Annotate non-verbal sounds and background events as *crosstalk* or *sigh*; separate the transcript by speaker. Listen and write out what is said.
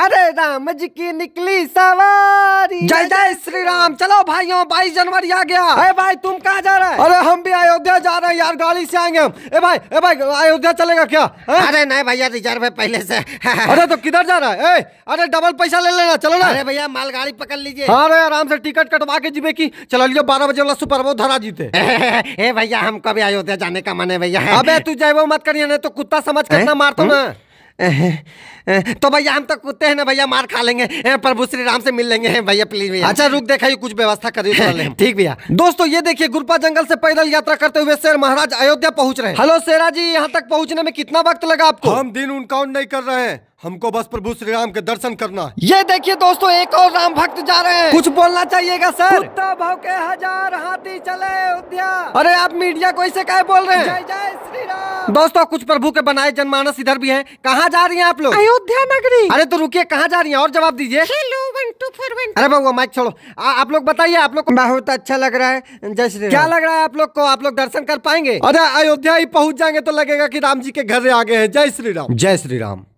Speaker 1: अरे राम जी की निकली सवारी जय जय श्री राम चलो भाइयों बाईस जनवरी आ गया अरे भाई तुम कहाँ जा रहे अरे हम भी अयोध्या जा रहे हैं यार गाड़ी से आएंगे हम ए भाई ए भाई अयोध्या चलेगा क्या है? अरे नहीं भैया रिजर्व है पहले से अरे तो किधर जा रहा है ए, अरे डबल पैसा ले लेना चलो ना अरे भैया मालगाड़ी पकड़ लीजिए अरे हाँ आराम से टिकट कटवा के जीवे की चलो लियो बारह बजे वाला सुपर वो धरा जीते *laughs* भैया हम कभी अयोध्या जाने का मन है भैया अबे तू जय मत करिए नहीं तो कुत्ता समझ कर मारता ना तो भैया हम तो कुत्ते हैं ना भैया मार खा लेंगे प्रभु श्री राम से मिल लेंगे भैया प्लीज भैया अच्छा रुक देखा कुछ व्यवस्था कर ठीक भैया दोस्तों ये देखिए गुरपा जंगल से पैदल यात्रा करते हुए शेर महाराज अयोध्या पहुंच रहे हैं हेलो शेरा जी यहाँ तक पहुँचने में कितना वक्त लगा आपको हम दिन उनकाउंट नहीं कर रहे हैं हमको बस प्रभु श्री राम के दर्शन करना ये देखिए दोस्तों एक और राम भक्त जा रहे हैं कुछ बोलना चाहिएगा सर भाव के हजार हाथी चले उद्या अरे आप मीडिया को इसे क्या बोल रहे हैं जय जय श्री राम दोस्तों कुछ प्रभु के बनाए जनमानस इधर भी है कहाँ जा रही है आप लोग अयोध्या नगरी अरे तो रुकिए कहाँ जा रही है और जवाब दीजिए अरे बाबू माइक छोड़ो आ, आप लोग बताइए आप लोग को बहुत अच्छा लग रहा है जय श्री क्या लग रहा है आप लोग को आप लोग दर्शन कर पाएंगे अरे अयोध्या ही पहुंच जाएंगे तो लगेगा कि राम जी के घर आगे हैं जय श्री राम जय श्री राम